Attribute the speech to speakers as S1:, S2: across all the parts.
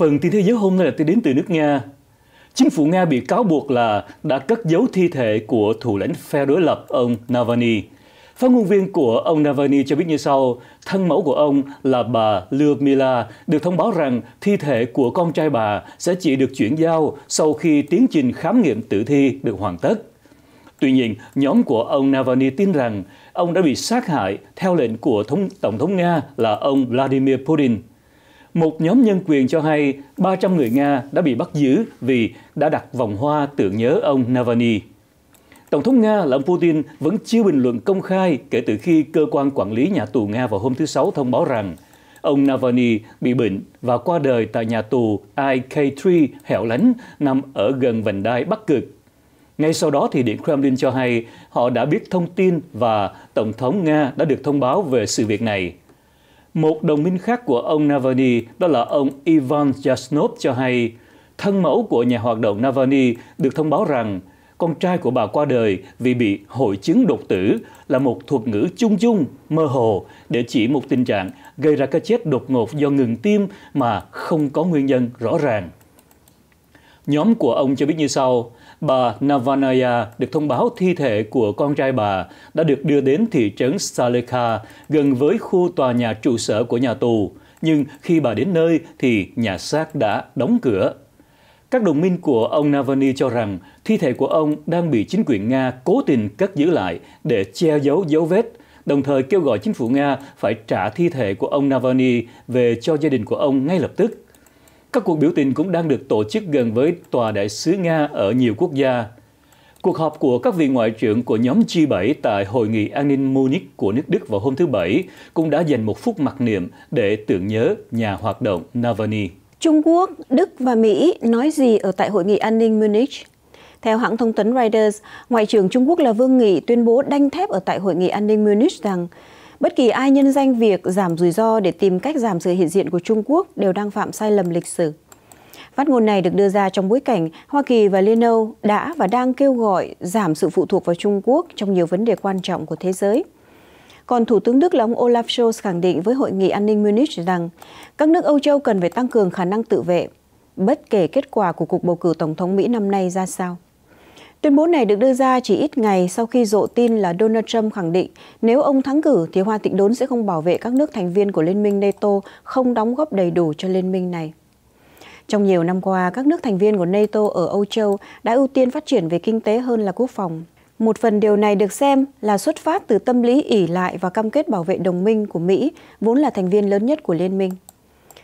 S1: Phần tin thế giới hôm nay là tin đến từ nước Nga. Chính phủ Nga bị cáo buộc là đã cất giấu thi thể của thủ lãnh phe đối lập ông Navalny. Phát ngôn viên của ông Navalny cho biết như sau, thân mẫu của ông là bà Lyudmila được thông báo rằng thi thể của con trai bà sẽ chỉ được chuyển giao sau khi tiến trình khám nghiệm tử thi được hoàn tất. Tuy nhiên, nhóm của ông Navalny tin rằng ông đã bị sát hại theo lệnh của thống, Tổng thống Nga là ông Vladimir Putin một nhóm nhân quyền cho hay 300 người Nga đã bị bắt giữ vì đã đặt vòng hoa tưởng nhớ ông Navalny. Tổng thống Nga là ông Putin vẫn chưa bình luận công khai kể từ khi cơ quan quản lý nhà tù Nga vào hôm thứ Sáu thông báo rằng ông Navalny bị bệnh và qua đời tại nhà tù IK3 hẻo lánh nằm ở gần vành đai Bắc Cực. Ngay sau đó thì Điện Kremlin cho hay họ đã biết thông tin và Tổng thống Nga đã được thông báo về sự việc này. Một đồng minh khác của ông Navalny, đó là ông Ivan Yasnov cho hay, thân mẫu của nhà hoạt động Navalny được thông báo rằng con trai của bà qua đời vì bị hội chứng đột tử là một thuật ngữ chung chung, mơ hồ để chỉ một tình trạng gây ra cái chết đột ngột do ngừng tim mà không có nguyên nhân rõ ràng. Nhóm của ông cho biết như sau. Bà Navanaya được thông báo thi thể của con trai bà đã được đưa đến thị trấn Saleka gần với khu tòa nhà trụ sở của nhà tù. Nhưng khi bà đến nơi thì nhà xác đã đóng cửa. Các đồng minh của ông Navalny cho rằng thi thể của ông đang bị chính quyền Nga cố tình cất giữ lại để che giấu dấu vết, đồng thời kêu gọi chính phủ Nga phải trả thi thể của ông Navalny về cho gia đình của ông ngay lập tức. Các cuộc biểu tình cũng đang được tổ chức gần với tòa đại sứ Nga ở nhiều quốc gia. Cuộc họp của các vị ngoại trưởng của nhóm G7 tại Hội nghị An ninh Munich của nước Đức vào hôm thứ Bảy cũng đã dành một phút mặc niệm để tưởng nhớ nhà hoạt động Navalny.
S2: Trung Quốc, Đức và Mỹ nói gì ở tại Hội nghị An ninh Munich? Theo hãng thông tấn Reuters, Ngoại trưởng Trung Quốc là Vương Nghị tuyên bố đanh thép ở tại Hội nghị An ninh Munich rằng Bất kỳ ai nhân danh việc giảm rủi ro để tìm cách giảm sự hiện diện của Trung Quốc đều đang phạm sai lầm lịch sử. Phát ngôn này được đưa ra trong bối cảnh Hoa Kỳ và Liên Âu đã và đang kêu gọi giảm sự phụ thuộc vào Trung Quốc trong nhiều vấn đề quan trọng của thế giới. Còn Thủ tướng Đức là ông Olaf Scholz khẳng định với Hội nghị An ninh Munich rằng các nước Âu Châu cần phải tăng cường khả năng tự vệ, bất kể kết quả của cuộc bầu cử Tổng thống Mỹ năm nay ra sao. Tuyên bố này được đưa ra chỉ ít ngày sau khi rộ tin là Donald Trump khẳng định nếu ông thắng cử thì Hoa Tịnh Đốn sẽ không bảo vệ các nước thành viên của Liên minh NATO không đóng góp đầy đủ cho liên minh này. Trong nhiều năm qua, các nước thành viên của NATO ở Âu Châu đã ưu tiên phát triển về kinh tế hơn là quốc phòng. Một phần điều này được xem là xuất phát từ tâm lý ỉ lại và cam kết bảo vệ đồng minh của Mỹ, vốn là thành viên lớn nhất của liên minh.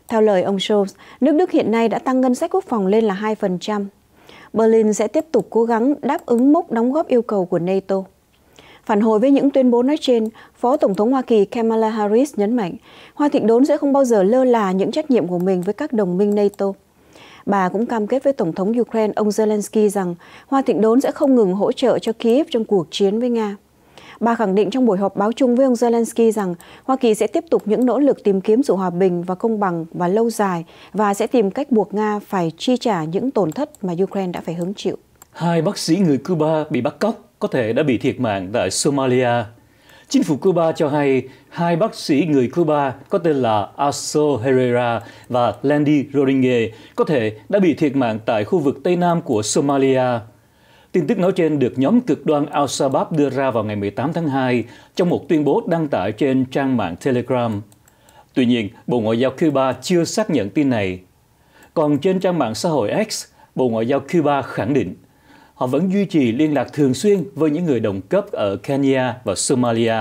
S2: Theo lời ông Scholz, nước Đức hiện nay đã tăng ngân sách quốc phòng lên là 2%. Berlin sẽ tiếp tục cố gắng đáp ứng mốc đóng góp yêu cầu của NATO. Phản hồi với những tuyên bố nói trên, Phó Tổng thống Hoa Kỳ Kamala Harris nhấn mạnh, Hoa Thịnh Đốn sẽ không bao giờ lơ là những trách nhiệm của mình với các đồng minh NATO. Bà cũng cam kết với Tổng thống Ukraine ông Zelensky rằng Hoa Thịnh Đốn sẽ không ngừng hỗ trợ cho Kyiv trong cuộc chiến với Nga. Bà khẳng định trong buổi họp báo chung với ông Zelensky rằng Hoa Kỳ sẽ tiếp tục những nỗ lực tìm kiếm sự hòa bình và công bằng và lâu dài và sẽ tìm cách buộc Nga phải chi trả những tổn thất mà Ukraine đã phải hứng chịu.
S1: Hai bác sĩ người Cuba bị bắt cóc có thể đã bị thiệt mạng tại Somalia. Chính phủ Cuba cho hay hai bác sĩ người Cuba có tên là Aso Herrera và Landy Rodriguez có thể đã bị thiệt mạng tại khu vực Tây Nam của Somalia. Tin tức nói trên được nhóm cực đoan Al-Shabaab đưa ra vào ngày 18 tháng 2 trong một tuyên bố đăng tải trên trang mạng Telegram. Tuy nhiên, Bộ Ngoại giao Cuba chưa xác nhận tin này. Còn trên trang mạng xã hội X, Bộ Ngoại giao Cuba khẳng định họ vẫn duy trì liên lạc thường xuyên với những người đồng cấp ở Kenya và Somalia.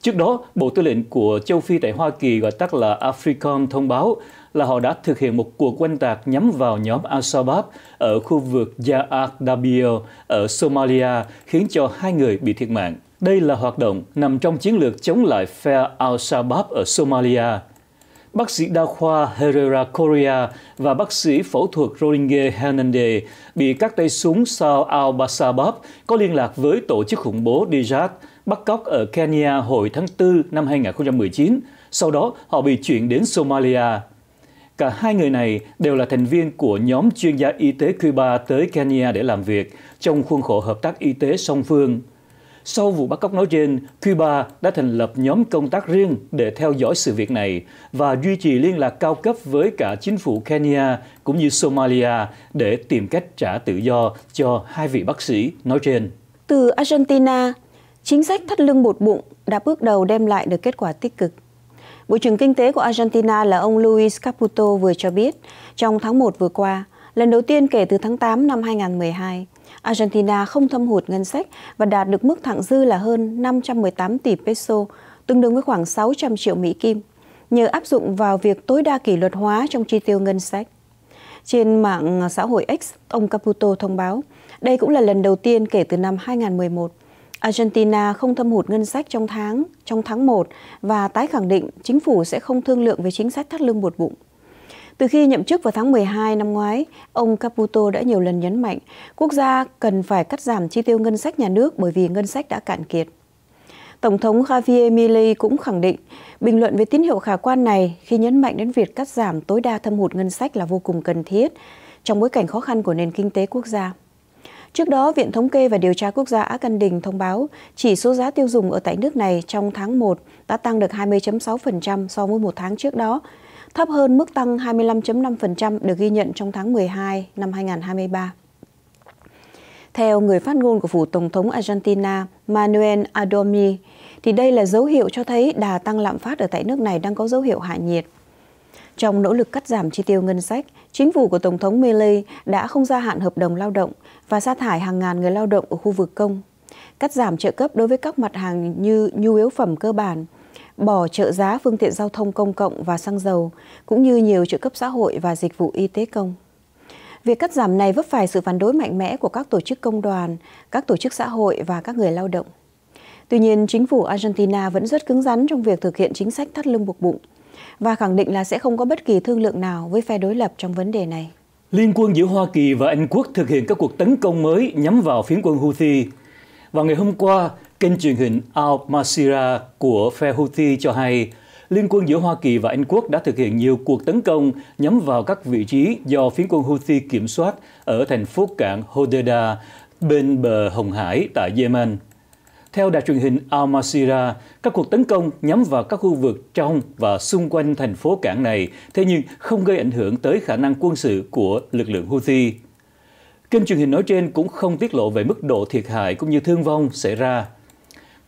S1: Trước đó, Bộ Tư lệnh của châu Phi tại Hoa Kỳ gọi tắt là AFRICOM thông báo là họ đã thực hiện một cuộc oanh tạc nhắm vào nhóm Al-Shabaab ở khu vực Ya'ad Dabir ở Somalia, khiến cho hai người bị thiệt mạng. Đây là hoạt động nằm trong chiến lược chống lại phe Al-Shabaab ở Somalia. Bác sĩ đa khoa Herrera Correa và bác sĩ phẫu thuật Rolinge Hernandez bị các tay súng sau al-Basabab có liên lạc với tổ chức khủng bố Dijad bắt cóc ở Kenya hồi tháng 4 năm 2019. Sau đó, họ bị chuyển đến Somalia. Cả hai người này đều là thành viên của nhóm chuyên gia y tế Cuba tới Kenya để làm việc trong khuôn khổ hợp tác y tế song phương. Sau vụ bắt cóc nói trên, Cuba đã thành lập nhóm công tác riêng để theo dõi sự việc này và duy trì liên lạc cao cấp với cả chính phủ Kenya cũng như Somalia để tìm cách trả tự do cho hai vị bác sĩ nói trên.
S2: Từ Argentina, chính sách thắt lưng bột bụng đã bước đầu đem lại được kết quả tích cực. Bộ trưởng Kinh tế của Argentina là ông Luis Caputo vừa cho biết, trong tháng 1 vừa qua, lần đầu tiên kể từ tháng 8 năm 2012, Argentina không thâm hụt ngân sách và đạt được mức thặng dư là hơn 518 tỷ peso, tương đương với khoảng 600 triệu Mỹ Kim, nhờ áp dụng vào việc tối đa kỷ luật hóa trong chi tiêu ngân sách. Trên mạng xã hội X, ông Caputo thông báo, đây cũng là lần đầu tiên kể từ năm 2011 Argentina không thâm hụt ngân sách trong tháng, trong tháng 1 và tái khẳng định chính phủ sẽ không thương lượng về chính sách thắt lưng buộc bụng. Từ khi nhậm chức vào tháng 12 năm ngoái, ông Caputo đã nhiều lần nhấn mạnh quốc gia cần phải cắt giảm chi tiêu ngân sách nhà nước bởi vì ngân sách đã cạn kiệt. Tổng thống Javier Milei cũng khẳng định bình luận về tín hiệu khả quan này khi nhấn mạnh đến việc cắt giảm tối đa thâm hụt ngân sách là vô cùng cần thiết trong bối cảnh khó khăn của nền kinh tế quốc gia. Trước đó, Viện Thống kê và Điều tra Quốc gia Á Căn Đình thông báo chỉ số giá tiêu dùng ở tại nước này trong tháng 1 đã tăng được 20.6% so với một tháng trước đó, thấp hơn mức tăng 25.5% được ghi nhận trong tháng 12 năm 2023. Theo người phát ngôn của phủ Tổng thống Argentina Manuel Adomi, thì đây là dấu hiệu cho thấy đà tăng lạm phát ở tại nước này đang có dấu hiệu hạ nhiệt. Trong nỗ lực cắt giảm chi tiêu ngân sách, chính phủ của Tổng thống Milei đã không gia hạn hợp đồng lao động và sa thải hàng ngàn người lao động ở khu vực công. Cắt giảm trợ cấp đối với các mặt hàng như nhu yếu phẩm cơ bản, bỏ trợ giá phương tiện giao thông công cộng và xăng dầu, cũng như nhiều trợ cấp xã hội và dịch vụ y tế công. Việc cắt giảm này vấp phải sự phản đối mạnh mẽ của các tổ chức công đoàn, các tổ chức xã hội và các người lao động. Tuy nhiên, chính phủ Argentina vẫn rất cứng rắn trong việc thực hiện chính sách thắt lưng buộc bụng và khẳng định là sẽ không có bất kỳ thương lượng nào với phe đối lập trong vấn đề này.
S1: Liên quân giữa Hoa Kỳ và Anh quốc thực hiện các cuộc tấn công mới nhắm vào phiến quân Houthi. và ngày hôm qua, kênh truyền hình Al Masira của phe Houthi cho hay Liên quân giữa Hoa Kỳ và Anh quốc đã thực hiện nhiều cuộc tấn công nhắm vào các vị trí do phiến quân Houthi kiểm soát ở thành phố cảng Hodeidah bên bờ Hồng Hải tại Yemen. Theo đài truyền hình Al Masira, các cuộc tấn công nhắm vào các khu vực trong và xung quanh thành phố cảng này, thế nhưng không gây ảnh hưởng tới khả năng quân sự của lực lượng Houthi. Kênh truyền hình nói trên cũng không tiết lộ về mức độ thiệt hại cũng như thương vong xảy ra.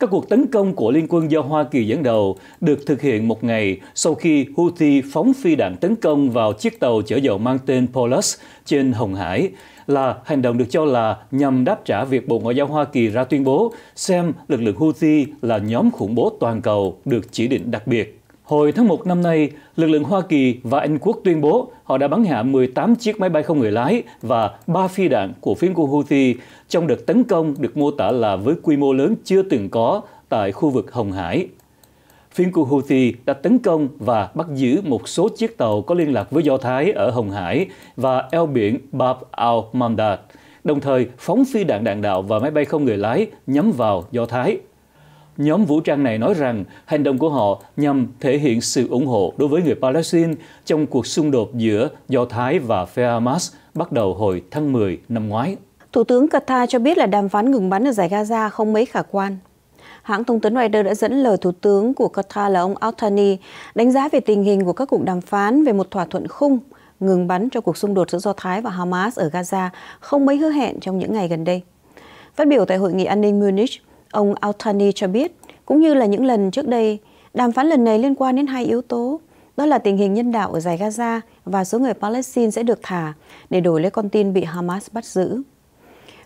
S1: Các cuộc tấn công của liên quân do Hoa Kỳ dẫn đầu được thực hiện một ngày sau khi Houthi phóng phi đạn tấn công vào chiếc tàu chở dầu mang tên Pollux trên Hồng Hải, là hành động được cho là nhằm đáp trả việc Bộ Ngoại giao Hoa Kỳ ra tuyên bố xem lực lượng Houthi là nhóm khủng bố toàn cầu được chỉ định đặc biệt. Hồi tháng 1 năm nay, lực lượng Hoa Kỳ và Anh Quốc tuyên bố họ đã bắn hạ 18 chiếc máy bay không người lái và 3 phi đạn của phiến quân Houthi trong đợt tấn công được mô tả là với quy mô lớn chưa từng có tại khu vực Hồng Hải. Phiến quân Houthi đã tấn công và bắt giữ một số chiếc tàu có liên lạc với Do Thái ở Hồng Hải và eo biển Bab al Mandat, đồng thời phóng phi đạn đạn đạo và máy bay không người lái nhắm vào Do Thái nhóm vũ trang này nói rằng hành động của họ nhằm thể hiện sự ủng hộ đối với người Palestine trong cuộc xung đột giữa Do Thái và phe Hamas bắt đầu hồi tháng 10 năm ngoái.
S2: Thủ tướng Qatar cho biết là đàm phán ngừng bắn ở giải Gaza không mấy khả quan. Hãng thông tấn Reuters đã dẫn lời Thủ tướng của Qatar là ông Al Thani đánh giá về tình hình của các cuộc đàm phán về một thỏa thuận khung ngừng bắn cho cuộc xung đột giữa Do Thái và Hamas ở Gaza không mấy hứa hẹn trong những ngày gần đây. Phát biểu tại Hội nghị an ninh Munich, ông Altani cho biết, cũng như là những lần trước đây, đàm phán lần này liên quan đến hai yếu tố, đó là tình hình nhân đạo ở giải Gaza và số người Palestine sẽ được thả để đổi lấy con tin bị Hamas bắt giữ.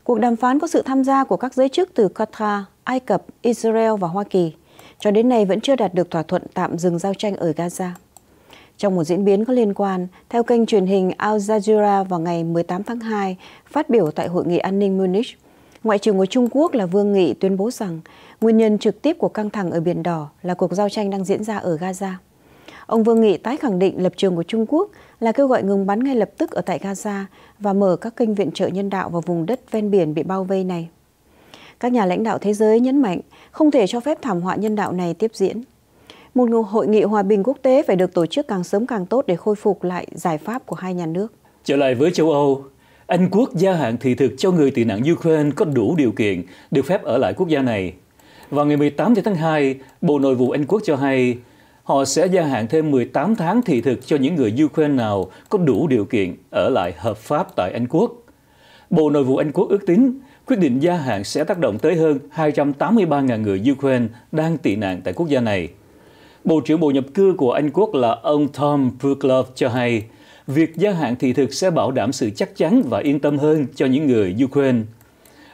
S2: Cuộc đàm phán có sự tham gia của các giới chức từ Qatar, Ai Cập, Israel và Hoa Kỳ. Cho đến nay vẫn chưa đạt được thỏa thuận tạm dừng giao tranh ở Gaza. Trong một diễn biến có liên quan, theo kênh truyền hình Al Jazeera vào ngày 18 tháng 2, phát biểu tại Hội nghị An ninh Munich, Ngoại trưởng của Trung Quốc là Vương Nghị tuyên bố rằng nguyên nhân trực tiếp của căng thẳng ở Biển Đỏ là cuộc giao tranh đang diễn ra ở Gaza. Ông Vương Nghị tái khẳng định lập trường của Trung Quốc là kêu gọi ngừng bắn ngay lập tức ở tại Gaza và mở các kênh viện trợ nhân đạo vào vùng đất ven biển bị bao vây này. Các nhà lãnh đạo thế giới nhấn mạnh không thể cho phép thảm họa nhân đạo này tiếp diễn. Một hội nghị hòa bình quốc tế phải được tổ chức càng sớm càng tốt để khôi phục lại giải pháp của hai nhà nước.
S1: Trở lại với châu Âu, anh Quốc gia hạn thị thực cho người tị nạn Ukraine có đủ điều kiện được phép ở lại quốc gia này. Vào ngày 18 tháng 2, Bộ Nội vụ Anh Quốc cho hay họ sẽ gia hạn thêm 18 tháng thị thực cho những người Ukraine nào có đủ điều kiện ở lại hợp pháp tại Anh Quốc. Bộ Nội vụ Anh Quốc ước tính quyết định gia hạn sẽ tác động tới hơn 283.000 người Ukraine đang tị nạn tại quốc gia này. Bộ trưởng Bộ Nhập cư của Anh Quốc là ông Tom Brookloff cho hay việc gia hạn thị thực sẽ bảo đảm sự chắc chắn và yên tâm hơn cho những người Ukraine.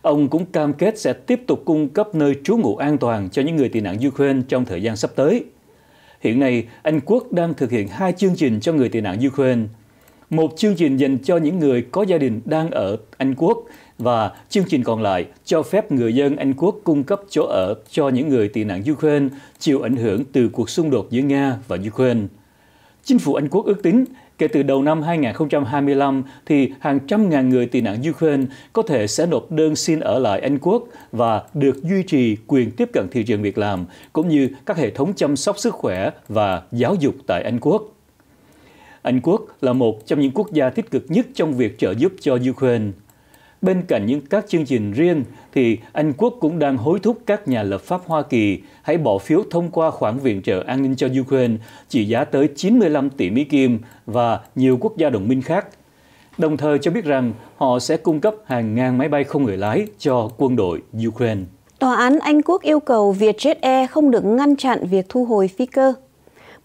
S1: Ông cũng cam kết sẽ tiếp tục cung cấp nơi trú ngụ an toàn cho những người tị nạn Ukraine trong thời gian sắp tới. Hiện nay, Anh Quốc đang thực hiện hai chương trình cho người tị nạn Ukraine. Một chương trình dành cho những người có gia đình đang ở Anh Quốc và chương trình còn lại cho phép người dân Anh Quốc cung cấp chỗ ở cho những người tị nạn Ukraine chịu ảnh hưởng từ cuộc xung đột giữa Nga và Ukraine. Chính phủ Anh Quốc ước tính Kể từ đầu năm 2025, thì hàng trăm ngàn người tị nạn Ukraine có thể sẽ nộp đơn xin ở lại Anh Quốc và được duy trì quyền tiếp cận thị trường việc làm, cũng như các hệ thống chăm sóc sức khỏe và giáo dục tại Anh Quốc. Anh Quốc là một trong những quốc gia tích cực nhất trong việc trợ giúp cho Ukraine. Bên cạnh những các chương trình riêng thì Anh Quốc cũng đang hối thúc các nhà lập pháp Hoa Kỳ hãy bỏ phiếu thông qua khoản viện trợ an ninh cho Ukraine trị giá tới 95 tỷ Mỹ Kim và nhiều quốc gia đồng minh khác. Đồng thời cho biết rằng họ sẽ cung cấp hàng ngàn máy bay không người lái cho quân đội Ukraine.
S2: Tòa án Anh Quốc yêu cầu Vietjet Air không được ngăn chặn việc thu hồi phi cơ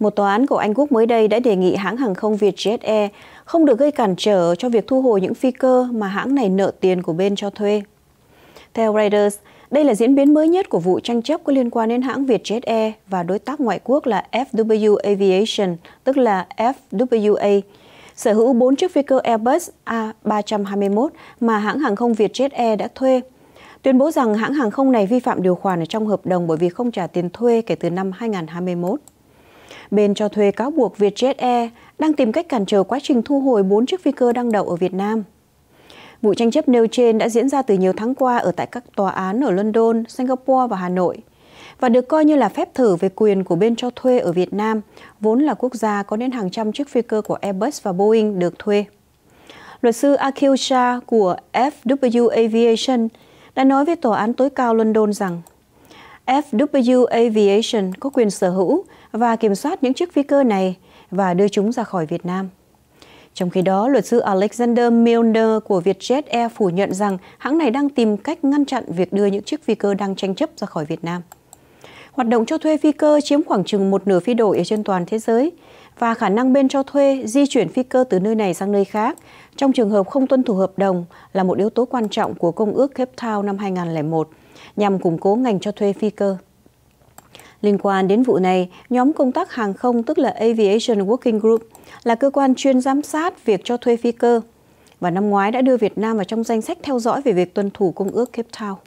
S2: một tòa án của Anh Quốc mới đây đã đề nghị hãng hàng không Vietjet Air không được gây cản trở cho việc thu hồi những phi cơ mà hãng này nợ tiền của bên cho thuê. Theo Reuters, đây là diễn biến mới nhất của vụ tranh chấp có liên quan đến hãng Vietjet Air và đối tác ngoại quốc là FW Aviation, tức là FWA, sở hữu 4 chiếc phi cơ Airbus A321 mà hãng hàng không Vietjet Air đã thuê tuyên bố rằng hãng hàng không này vi phạm điều khoản ở trong hợp đồng bởi vì không trả tiền thuê kể từ năm 2021. Bên cho thuê cáo buộc Vietjet Air đang tìm cách cản trở quá trình thu hồi 4 chiếc phi cơ đang đậu ở Việt Nam. Vụ tranh chấp nêu trên đã diễn ra từ nhiều tháng qua ở tại các tòa án ở London, Singapore và Hà Nội và được coi như là phép thử về quyền của bên cho thuê ở Việt Nam, vốn là quốc gia có đến hàng trăm chiếc phi cơ của Airbus và Boeing được thuê. Luật sư Akil Shah của FW Aviation đã nói với tòa án tối cao London rằng FW Aviation có quyền sở hữu và kiểm soát những chiếc phi cơ này và đưa chúng ra khỏi Việt Nam. Trong khi đó, luật sư Alexander Milner của Vietjet Air phủ nhận rằng hãng này đang tìm cách ngăn chặn việc đưa những chiếc phi cơ đang tranh chấp ra khỏi Việt Nam. Hoạt động cho thuê phi cơ chiếm khoảng chừng một nửa phi đội ở trên toàn thế giới và khả năng bên cho thuê di chuyển phi cơ từ nơi này sang nơi khác trong trường hợp không tuân thủ hợp đồng là một yếu tố quan trọng của Công ước Cape Town năm 2001 nhằm củng cố ngành cho thuê phi cơ. Liên quan đến vụ này, nhóm công tác hàng không tức là Aviation Working Group là cơ quan chuyên giám sát việc cho thuê phi cơ và năm ngoái đã đưa Việt Nam vào trong danh sách theo dõi về việc tuân thủ Công ước Cape Town.